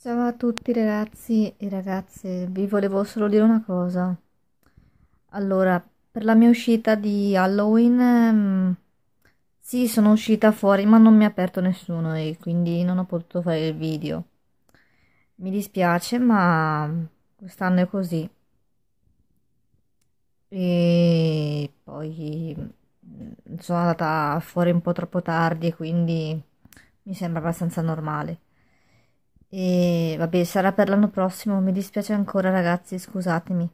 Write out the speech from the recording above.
Ciao a tutti ragazzi e ragazze, vi volevo solo dire una cosa. Allora, per la mia uscita di Halloween, mm, sì, sono uscita fuori, ma non mi ha aperto nessuno e quindi non ho potuto fare il video. Mi dispiace, ma quest'anno è così. E poi mm, sono andata fuori un po' troppo tardi, quindi mi sembra abbastanza normale. E vabbè, sarà per l'anno prossimo. Mi dispiace ancora, ragazzi, scusatemi.